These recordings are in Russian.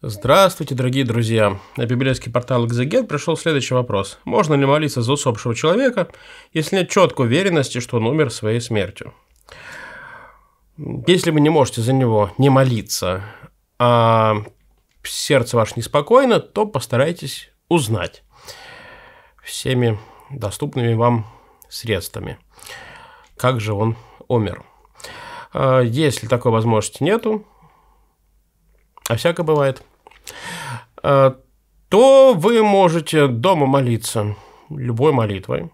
Здравствуйте, дорогие друзья! На библейский портал «Экзегет» пришел следующий вопрос. Можно ли молиться за усопшего человека, если нет четкой уверенности, что он умер своей смертью? Если вы не можете за него не молиться, а сердце ваше неспокойно, то постарайтесь узнать всеми доступными вам средствами, как же он умер. А если такой возможности нету, а всякое бывает, э, то вы можете дома молиться любой молитвой.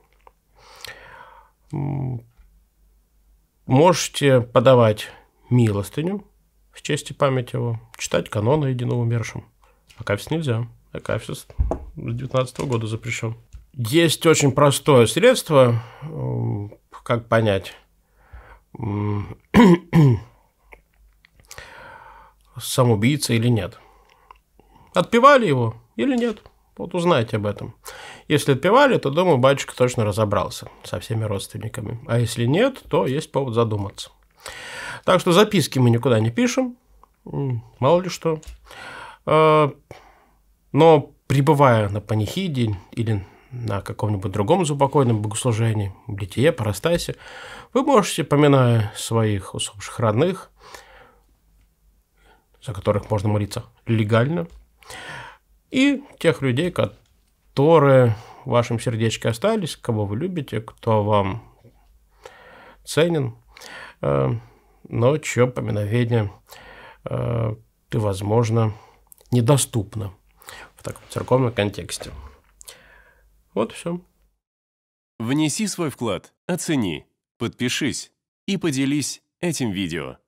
Можете подавать милостыню в честь и память его, читать каноны единого умершим. Акафист нельзя. а Акафист с 19 -го года запрещен. Есть очень простое средство, как понять, сам убийца или нет. Отпевали его или нет? Вот узнайте об этом. Если отпевали, то, думаю, батюшка точно разобрался со всеми родственниками. А если нет, то есть повод задуматься. Так что записки мы никуда не пишем, мало ли что. А, но пребывая на панихиде или на каком-нибудь другом заупокойном богослужении, бытие, парастасе, вы можете, поминая своих усопших родных, за которых можно молиться легально, и тех людей, которые в вашем сердечке остались, кого вы любите, кто вам ценен. Э, но чье поминовение э, ты, возможно, недоступно в таком церковном контексте. Вот все. Внеси свой вклад, оцени, подпишись и поделись этим видео.